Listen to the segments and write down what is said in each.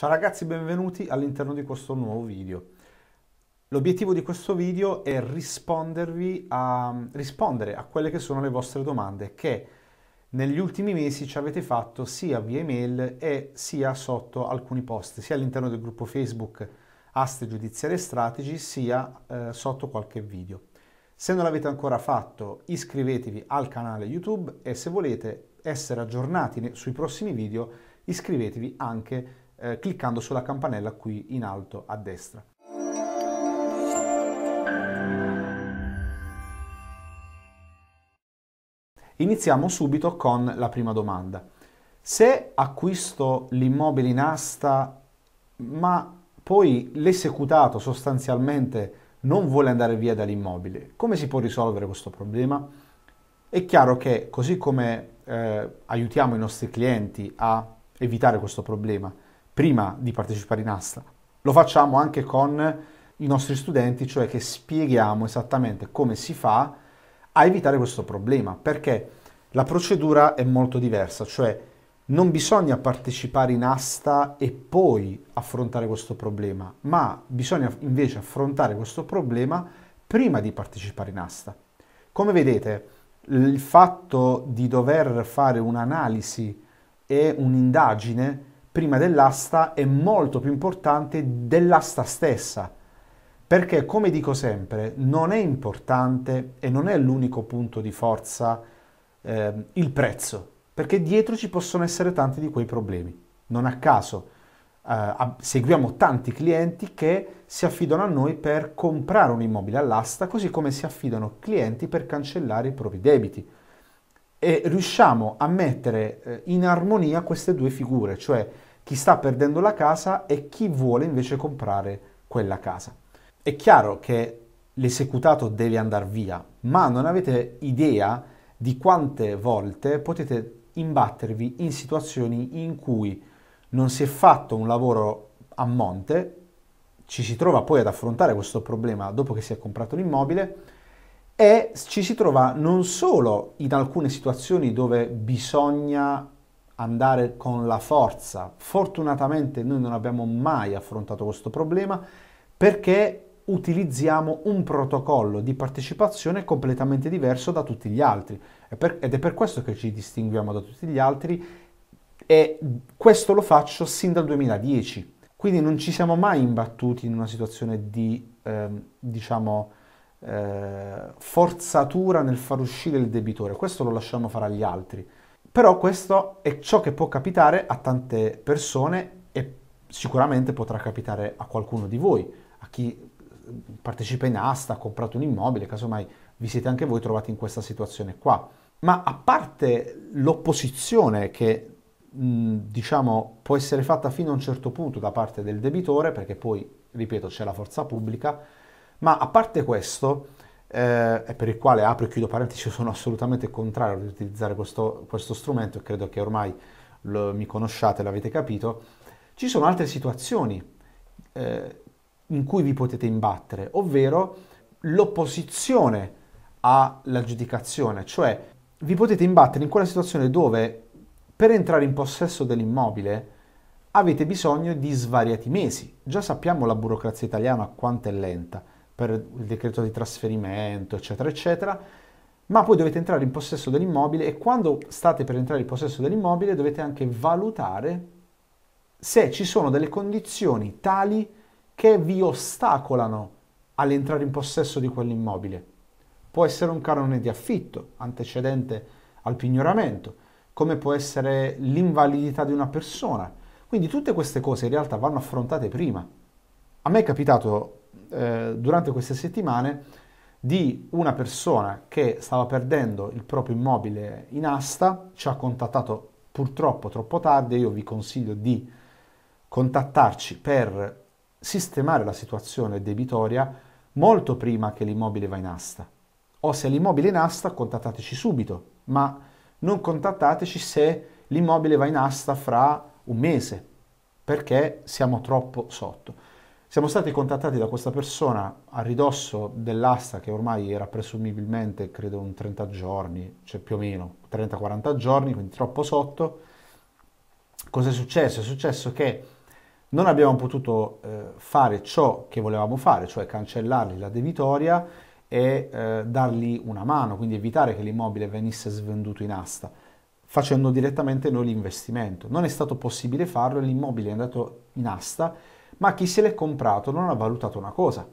Ciao ragazzi, benvenuti all'interno di questo nuovo video. L'obiettivo di questo video è rispondervi a rispondere a quelle che sono le vostre domande che negli ultimi mesi ci avete fatto sia via email e sia sotto alcuni post, sia all'interno del gruppo Facebook Aste Giudiziarie Strategy, sia eh, sotto qualche video. Se non l'avete ancora fatto, iscrivetevi al canale YouTube e se volete essere aggiornati sui prossimi video, iscrivetevi anche a eh, cliccando sulla campanella qui in alto a destra. Iniziamo subito con la prima domanda. Se acquisto l'immobile in asta ma poi l'esecutato sostanzialmente non vuole andare via dall'immobile, come si può risolvere questo problema? È chiaro che così come eh, aiutiamo i nostri clienti a evitare questo problema prima di partecipare in asta. Lo facciamo anche con i nostri studenti, cioè che spieghiamo esattamente come si fa a evitare questo problema, perché la procedura è molto diversa, cioè non bisogna partecipare in asta e poi affrontare questo problema, ma bisogna invece affrontare questo problema prima di partecipare in asta. Come vedete, il fatto di dover fare un'analisi e un'indagine prima dell'asta è molto più importante dell'asta stessa. Perché, come dico sempre, non è importante e non è l'unico punto di forza eh, il prezzo, perché dietro ci possono essere tanti di quei problemi. Non a caso eh, seguiamo tanti clienti che si affidano a noi per comprare un immobile all'asta, così come si affidano clienti per cancellare i propri debiti e riusciamo a mettere eh, in armonia queste due figure, cioè chi sta perdendo la casa e chi vuole invece comprare quella casa. È chiaro che l'esecutato deve andare via, ma non avete idea di quante volte potete imbattervi in situazioni in cui non si è fatto un lavoro a monte, ci si trova poi ad affrontare questo problema dopo che si è comprato l'immobile, e ci si trova non solo in alcune situazioni dove bisogna andare con la forza. Fortunatamente noi non abbiamo mai affrontato questo problema perché utilizziamo un protocollo di partecipazione completamente diverso da tutti gli altri ed è per questo che ci distinguiamo da tutti gli altri e questo lo faccio sin dal 2010. Quindi non ci siamo mai imbattuti in una situazione di, eh, diciamo, eh, forzatura nel far uscire il debitore, questo lo lasciamo fare agli altri. Però questo è ciò che può capitare a tante persone e sicuramente potrà capitare a qualcuno di voi, a chi partecipa in asta, ha comprato un immobile, casomai vi siete anche voi trovati in questa situazione qua. Ma a parte l'opposizione che diciamo può essere fatta fino a un certo punto da parte del debitore, perché poi, ripeto, c'è la forza pubblica, ma a parte questo, eh, e per il quale apro e chiudo parentesi, sono assolutamente contrario ad utilizzare questo, questo strumento e credo che ormai lo, mi conosciate, l'avete capito, ci sono altre situazioni eh, in cui vi potete imbattere, ovvero l'opposizione all'aggiudicazione, cioè vi potete imbattere in quella situazione dove per entrare in possesso dell'immobile avete bisogno di svariati mesi. Già sappiamo la burocrazia italiana quanto è lenta per il decreto di trasferimento, eccetera, eccetera, ma poi dovete entrare in possesso dell'immobile e quando state per entrare in possesso dell'immobile dovete anche valutare se ci sono delle condizioni tali che vi ostacolano all'entrare in possesso di quell'immobile. Può essere un canone di affitto antecedente al pignoramento, come può essere l'invalidità di una persona. Quindi tutte queste cose in realtà vanno affrontate prima. A me è capitato eh, durante queste settimane di una persona che stava perdendo il proprio immobile in asta, ci ha contattato purtroppo troppo tardi, io vi consiglio di contattarci per sistemare la situazione debitoria molto prima che l'immobile va in asta. O se l'immobile è in asta, contattateci subito, ma non contattateci se l'immobile va in asta fra un mese, perché siamo troppo sotto. Siamo stati contattati da questa persona a ridosso dell'asta che ormai era presumibilmente, credo, un 30 giorni, cioè più o meno 30-40 giorni, quindi troppo sotto. Cos'è successo? È successo che non abbiamo potuto eh, fare ciò che volevamo fare, cioè cancellargli la debitoria e eh, dargli una mano, quindi evitare che l'immobile venisse svenduto in asta, facendo direttamente noi l'investimento. Non è stato possibile farlo, l'immobile è andato in asta ma chi se l'è comprato non ha valutato una cosa,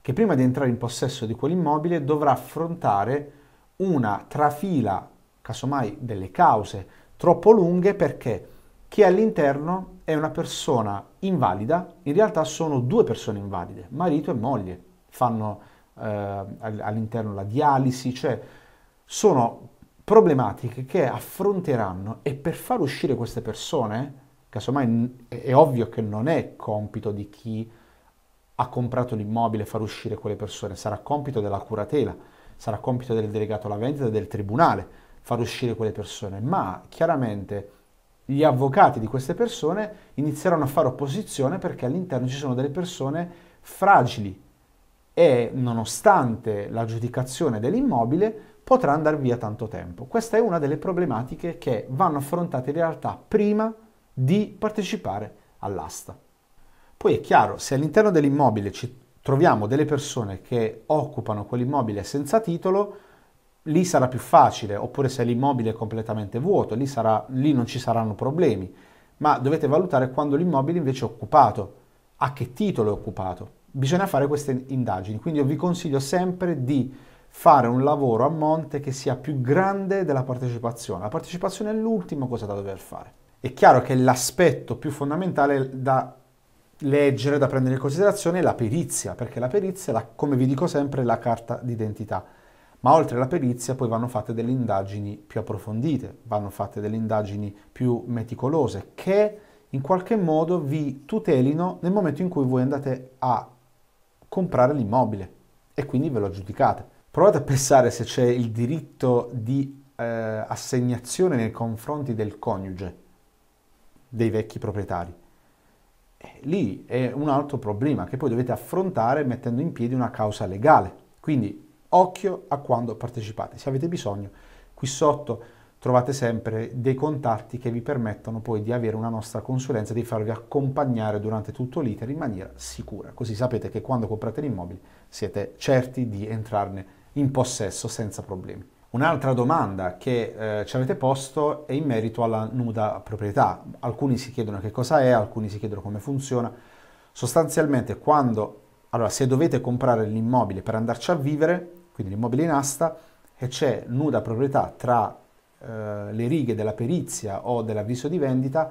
che prima di entrare in possesso di quell'immobile dovrà affrontare una trafila, casomai delle cause, troppo lunghe perché chi è all'interno è una persona invalida, in realtà sono due persone invalide, marito e moglie, fanno eh, all'interno la dialisi, cioè sono problematiche che affronteranno e per far uscire queste persone casomai è ovvio che non è compito di chi ha comprato l'immobile far uscire quelle persone, sarà compito della curatela, sarà compito del delegato alla vendita, e del tribunale far uscire quelle persone, ma chiaramente gli avvocati di queste persone inizieranno a fare opposizione perché all'interno ci sono delle persone fragili e nonostante l'aggiudicazione dell'immobile potrà andare via tanto tempo. Questa è una delle problematiche che vanno affrontate in realtà prima di di partecipare all'asta. Poi è chiaro, se all'interno dell'immobile ci troviamo delle persone che occupano quell'immobile senza titolo, lì sarà più facile, oppure se l'immobile è completamente vuoto, lì, sarà, lì non ci saranno problemi, ma dovete valutare quando l'immobile invece è occupato, a che titolo è occupato. Bisogna fare queste indagini, quindi io vi consiglio sempre di fare un lavoro a monte che sia più grande della partecipazione. La partecipazione è l'ultima cosa da dover fare è chiaro che l'aspetto più fondamentale da leggere, da prendere in considerazione è la perizia, perché la perizia, la, come vi dico sempre, è la carta d'identità. Ma oltre alla perizia poi vanno fatte delle indagini più approfondite, vanno fatte delle indagini più meticolose, che in qualche modo vi tutelino nel momento in cui voi andate a comprare l'immobile e quindi ve lo giudicate. Provate a pensare se c'è il diritto di eh, assegnazione nei confronti del coniuge dei vecchi proprietari. Eh, lì è un altro problema che poi dovete affrontare mettendo in piedi una causa legale. Quindi occhio a quando partecipate. Se avete bisogno, qui sotto trovate sempre dei contatti che vi permettono poi di avere una nostra consulenza, di farvi accompagnare durante tutto l'iter in maniera sicura. Così sapete che quando comprate l'immobile siete certi di entrarne in possesso senza problemi. Un'altra domanda che eh, ci avete posto è in merito alla nuda proprietà. Alcuni si chiedono che cosa è, alcuni si chiedono come funziona. Sostanzialmente quando, allora se dovete comprare l'immobile per andarci a vivere, quindi l'immobile in asta, e c'è nuda proprietà tra eh, le righe della perizia o dell'avviso di vendita,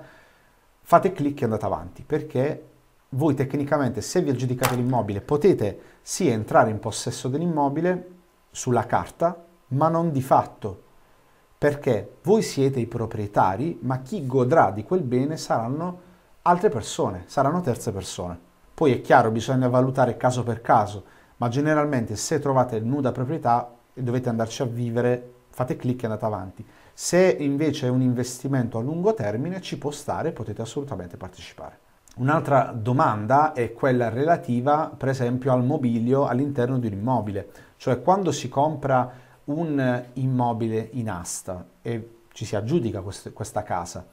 fate clic e andate avanti, perché voi tecnicamente se vi aggiudicate l'immobile potete sia entrare in possesso dell'immobile sulla carta, ma non di fatto, perché voi siete i proprietari, ma chi godrà di quel bene saranno altre persone, saranno terze persone. Poi è chiaro, bisogna valutare caso per caso, ma generalmente se trovate nuda proprietà e dovete andarci a vivere, fate clic e andate avanti. Se invece è un investimento a lungo termine, ci può stare, potete assolutamente partecipare. Un'altra domanda è quella relativa, per esempio, al mobilio all'interno di un immobile, cioè quando si compra un immobile in asta e ci si aggiudica questo, questa casa,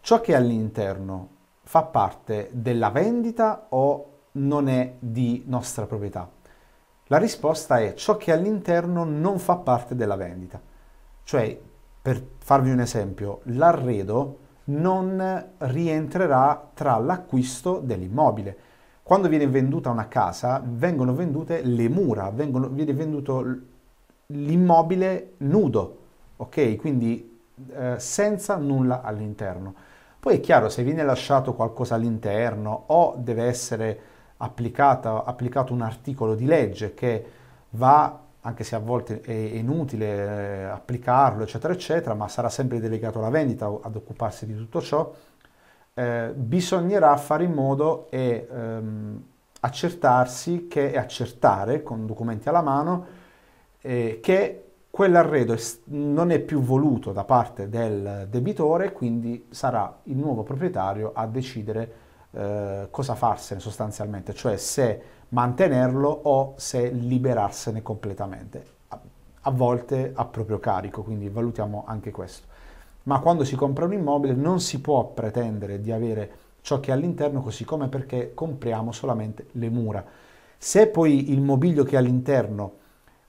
ciò che è all'interno fa parte della vendita o non è di nostra proprietà? La risposta è ciò che all'interno non fa parte della vendita. Cioè, per farvi un esempio, l'arredo non rientrerà tra l'acquisto dell'immobile. Quando viene venduta una casa, vengono vendute le mura, vengono, viene venduto l'immobile nudo, ok? Quindi eh, senza nulla all'interno. Poi è chiaro, se viene lasciato qualcosa all'interno o deve essere applicato un articolo di legge che va, anche se a volte è inutile eh, applicarlo, eccetera, eccetera, ma sarà sempre delegato alla vendita ad occuparsi di tutto ciò, eh, bisognerà fare in modo e ehm, accertarsi che, e accertare con documenti alla mano eh, che quell'arredo non è più voluto da parte del debitore, quindi sarà il nuovo proprietario a decidere eh, cosa farsene sostanzialmente, cioè se mantenerlo o se liberarsene completamente, a, a volte a proprio carico, quindi valutiamo anche questo. Ma quando si compra un immobile non si può pretendere di avere ciò che è all'interno, così come perché compriamo solamente le mura. Se poi il mobilio che è all'interno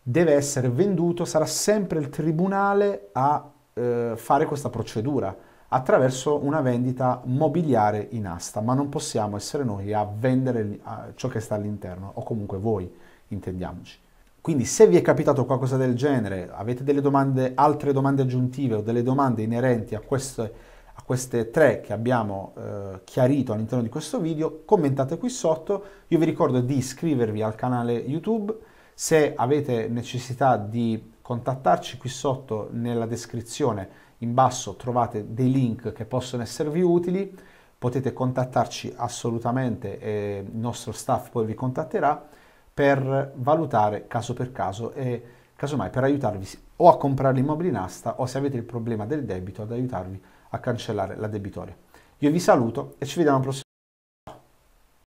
deve essere venduto, sarà sempre il tribunale a eh, fare questa procedura attraverso una vendita mobiliare in asta, ma non possiamo essere noi a vendere ciò che sta all'interno, o comunque voi, intendiamoci. Quindi se vi è capitato qualcosa del genere, avete delle domande, altre domande aggiuntive o delle domande inerenti a queste, a queste tre che abbiamo eh, chiarito all'interno di questo video, commentate qui sotto. Io vi ricordo di iscrivervi al canale YouTube, se avete necessità di contattarci qui sotto nella descrizione in basso trovate dei link che possono esservi utili, potete contattarci assolutamente e il nostro staff poi vi contatterà per valutare caso per caso e casomai per aiutarvi o a comprare l'immobile in asta o se avete il problema del debito ad aiutarvi a cancellare la debitoria. Io vi saluto e ci vediamo al prossimo